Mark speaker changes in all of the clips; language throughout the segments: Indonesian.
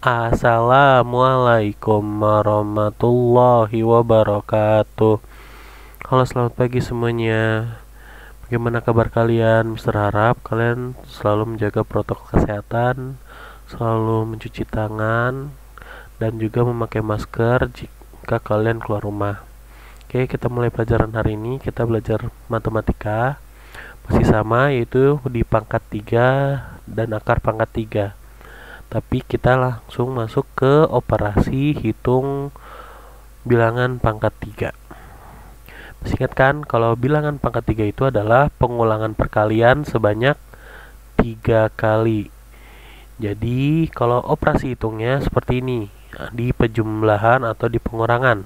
Speaker 1: Assalamualaikum warahmatullahi wabarakatuh Halo selamat pagi semuanya Bagaimana kabar kalian? Mister harap kalian selalu menjaga protokol kesehatan Selalu mencuci tangan Dan juga memakai masker jika kalian keluar rumah Oke kita mulai pelajaran hari ini Kita belajar matematika Masih sama yaitu di pangkat 3 dan akar pangkat 3 tapi kita langsung masuk ke operasi hitung bilangan pangkat 3 masih ingat kan kalau bilangan pangkat 3 itu adalah pengulangan perkalian sebanyak 3 kali jadi kalau operasi hitungnya seperti ini di penjumlahan atau di pengurangan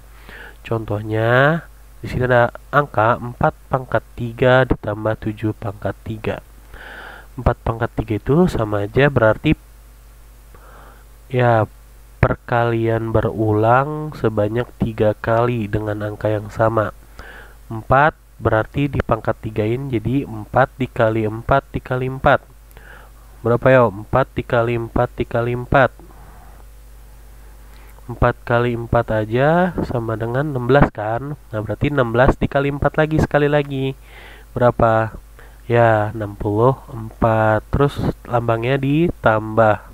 Speaker 1: contohnya di sini ada angka 4 pangkat 3 ditambah 7 pangkat 3 4 pangkat 3 itu sama aja berarti Ya, perkalian berulang sebanyak tiga kali dengan angka yang sama. 4 berarti di dipangkat tigain jadi 4 dikali 4 dikali 4. Berapa ya? 4 dikali 4 dikali 4. 4 kali 4 aja sama dengan 16 kan? Nah, berarti 16 dikali 4 lagi sekali lagi. Berapa? Ya, 64. Terus lambangnya ditambah.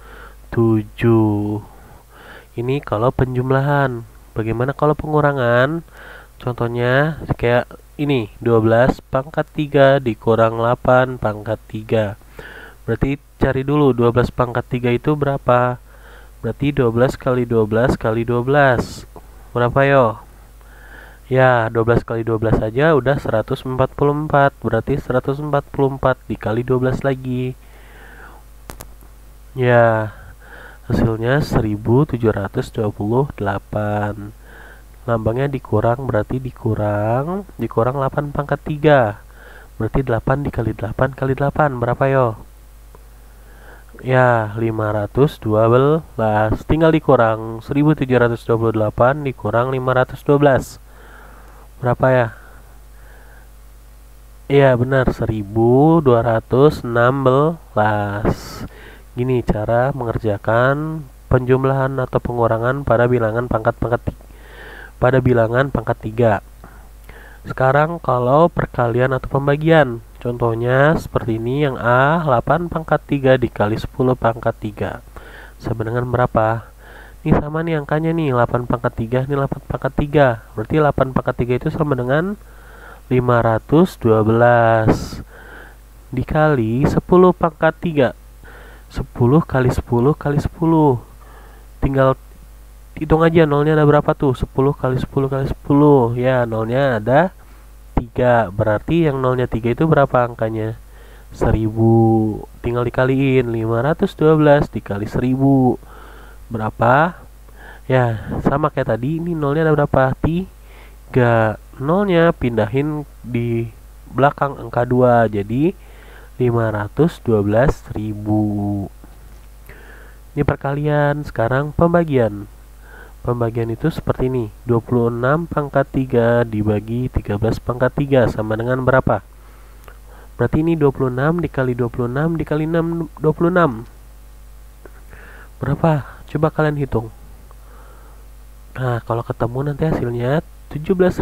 Speaker 1: 7 ini kalau penjumlahan bagaimana kalau pengurangan contohnya kayak ini 12 pangkat 3 dikurang 8 pangkat 3 berarti cari dulu 12 pangkat 3 itu berapa berarti 12 kali 12 kali 12 berapa yo Ya, 12 kali 12 saja udah 144. Berarti 144 dikali 12 lagi. Ya, hasilnya 1728 lambangnya dikurang berarti dikurang dikurang 8 pangkat 3 berarti 8 dikali 8 kali 8 berapa yo ya 512 tinggal dikurang 1728 dikurang 512 berapa ya iya benar 1216 Gini cara mengerjakan penjumlahan atau pengurangan pada bilangan pangkat-pangkat pada bilangan pangkat 3. Sekarang kalau perkalian atau pembagian, contohnya seperti ini yang A 8 pangkat 3 dikali 10 pangkat 3. Sama berapa? Ini sama nih angkanya nih, 8 pangkat 3, ini 8 pangkat 3. Berarti 8 pangkat 3 itu sama dengan 512 dikali 10 pangkat 3 10 kali 10 kali 10 tinggal hitung aja nolnya ada berapa tuh 10 kali 10 kali 10 ya nolnya ada 3 berarti yang nolnya 3 itu berapa angkanya 1000 tinggal dikaliin 512 dikali 1000 berapa ya sama kayak tadi ini nolnya ada berapa 3 nolnya pindahin di belakang angka 2 jadi 512.000 ini perkalian sekarang pembagian pembagian itu seperti ini 26 pangkat 3 dibagi 13 pangkat 3 sama dengan berapa berarti ini 26 dikali 26 dikali 6 26 berapa coba kalian hitung nah kalau ketemu nanti hasilnya 17.576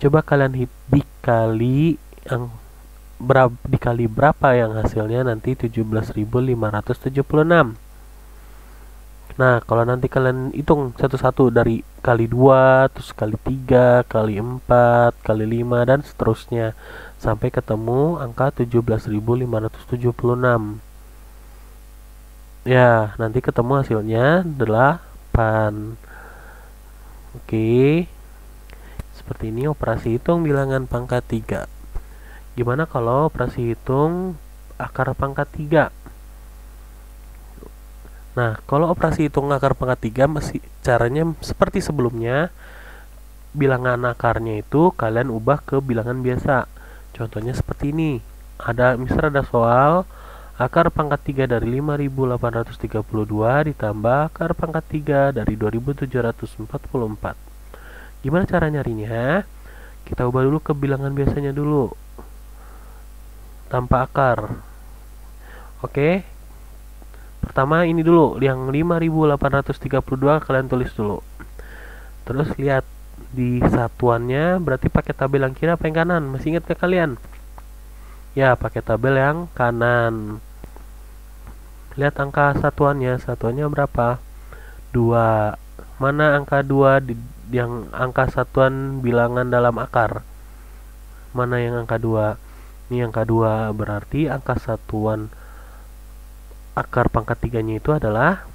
Speaker 1: coba kalian hit dikali yang berapa dikali berapa yang hasilnya nanti 17.576 nah kalau nanti kalian hitung satu-satu dari kali 2 terus kali 3 kali 4 kali 5 dan seterusnya sampai ketemu angka 17.576 ya nanti ketemu hasilnya adalah pan oke okay seperti ini operasi hitung bilangan pangkat 3 gimana kalau operasi hitung akar pangkat 3 nah kalau operasi hitung akar pangkat 3 masih caranya seperti sebelumnya bilangan akarnya itu kalian ubah ke bilangan biasa contohnya seperti ini ada misal ada soal akar pangkat 3 dari 5832 ditambah akar pangkat 3 dari 2744 Gimana cara nyarinya? Kita ubah dulu ke bilangan biasanya dulu. Tanpa akar. Oke. Pertama ini dulu yang 5832 kalian tulis dulu. Terus lihat di satuannya berarti pakai tabel yang kiri apa yang kanan? Masih ingat ke kalian? Ya, pakai tabel yang kanan. Lihat angka satuannya, satuannya berapa? 2. Mana angka 2 di yang angka satuan bilangan dalam akar mana yang angka 2 ini angka 2 berarti angka satuan akar pangkat tiganya itu adalah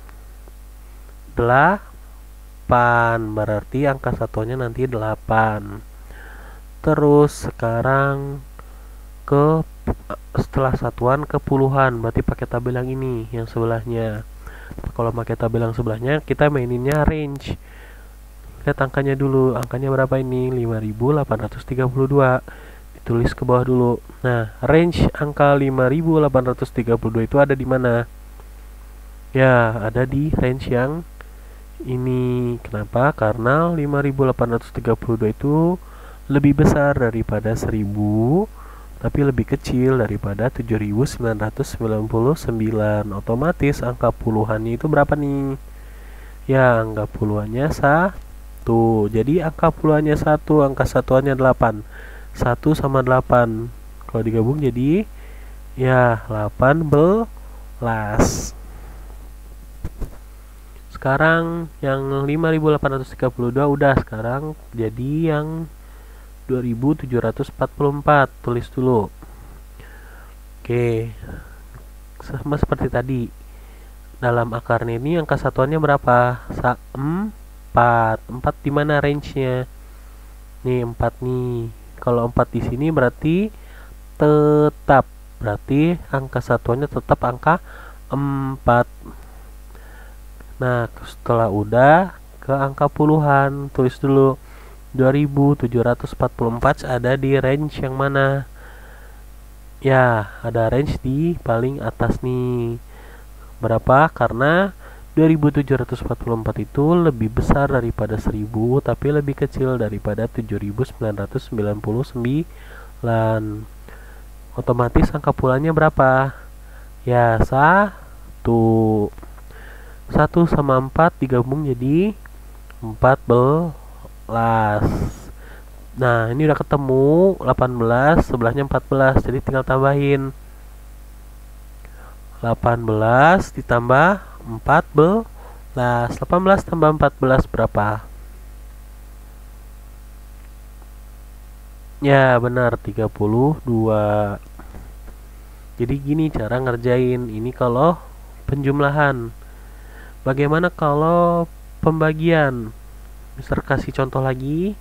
Speaker 1: 8 berarti angka satuannya nanti 8 terus sekarang ke setelah satuan ke puluhan berarti pakai tabel yang ini yang sebelahnya kalau pakai tabel yang sebelahnya kita maininnya range lihat angkanya dulu angkanya berapa ini 5832 ditulis ke bawah dulu nah range angka 5832 itu ada di mana ya ada di range yang ini kenapa karena 5832 itu lebih besar daripada 1000 tapi lebih kecil daripada 7999 otomatis angka puluhannya itu berapa nih ya angka puluhannya satu 1 jadi angka puluhannya 1 angka satuannya 8 1 sama 8 kalau digabung jadi ya 18 sekarang yang 5832 udah sekarang jadi yang 2744 tulis dulu oke sama seperti tadi dalam akarnya ini angka satuannya berapa? Sa 4 4 4 di mana range-nya nih 4 nih kalau 4 di sini berarti tetap berarti angka satuannya tetap angka 4 nah setelah udah ke angka puluhan tulis dulu 2744 ada di range yang mana ya ada range di paling atas nih berapa karena 2744 itu lebih besar daripada 1000 tapi lebih kecil daripada 7999 otomatis angka pulangnya berapa ya satu 1 sama 4 digabung jadi 14 nah ini udah ketemu 18 sebelahnya 14 jadi tinggal tambahin 18 ditambah 14 18 tambah 14 berapa? Ya benar 32 Jadi gini cara ngerjain Ini kalau penjumlahan Bagaimana kalau pembagian Mister kasih contoh lagi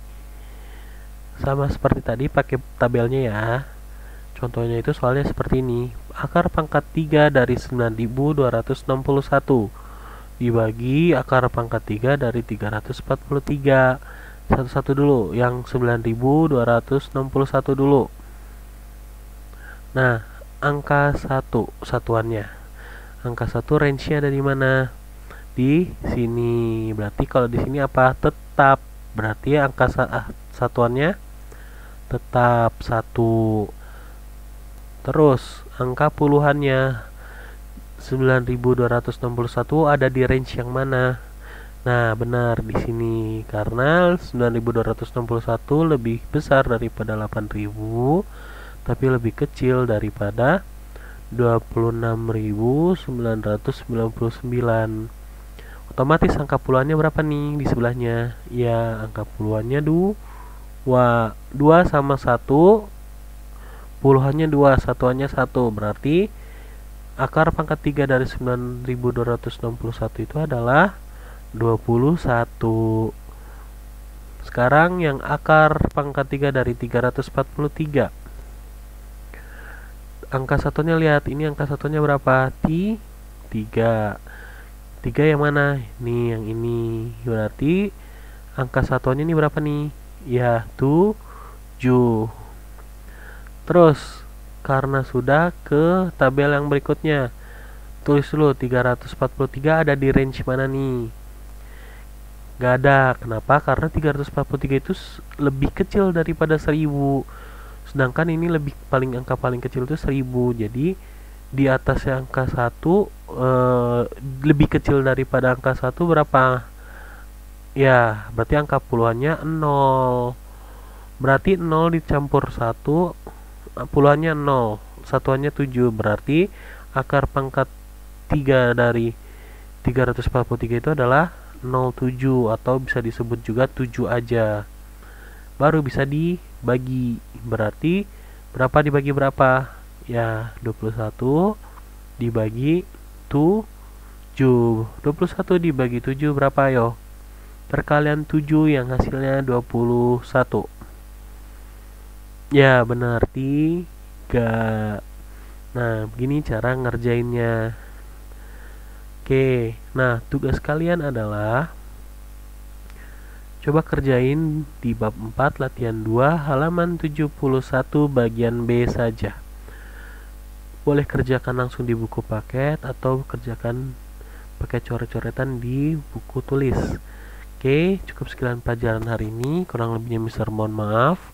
Speaker 1: Sama seperti tadi pakai tabelnya ya Contohnya itu soalnya seperti ini. Akar pangkat 3 dari 9261 dibagi akar pangkat 3 dari 343. Satu-satu dulu, yang 9261 dulu. Nah, angka 1 satuannya. Angka 1 range-nya dari mana? Di sini. Berarti kalau di sini apa? Tetap. Berarti angka ah, satuannya tetap 1. Terus, angka puluhannya 9261 ada di range yang mana? Nah, benar di sini karena 9261 lebih besar daripada 8000 tapi lebih kecil daripada 26.999. Otomatis angka puluhannya berapa nih di sebelahnya? Ya, angka puluhannya 2 2 sama 1 puluhannya dua satuannya satu berarti akar pangkat 3 dari 9261 itu adalah 21 sekarang yang akar pangkat 3 dari 343 angka satunya lihat ini angka satunya berapa T 3 3 yang mana nih yang ini berarti angka satunya ini berapa nih ya 7 terus karena sudah ke tabel yang berikutnya tulis dulu 343 ada di range mana nih gak ada kenapa karena 343 itu lebih kecil daripada 1000 sedangkan ini lebih paling angka paling kecil itu 1000 jadi di atas angka 1 e, eh, lebih kecil daripada angka 1 berapa ya berarti angka puluhannya 0 berarti 0 dicampur 1 puluhannya 0 satuannya 7 berarti akar pangkat 3 dari 343 itu adalah 07 atau bisa disebut juga 7 aja baru bisa dibagi berarti berapa dibagi berapa ya 21 dibagi 7 21 dibagi 7 berapa yo perkalian 7 yang hasilnya 21 ya benar tiga nah begini cara ngerjainnya oke nah tugas kalian adalah coba kerjain di bab 4 latihan 2 halaman 71 bagian B saja boleh kerjakan langsung di buku paket atau kerjakan pakai coret-coretan di buku tulis. Oke, cukup sekian pelajaran hari ini. Kurang lebihnya Mister mohon maaf.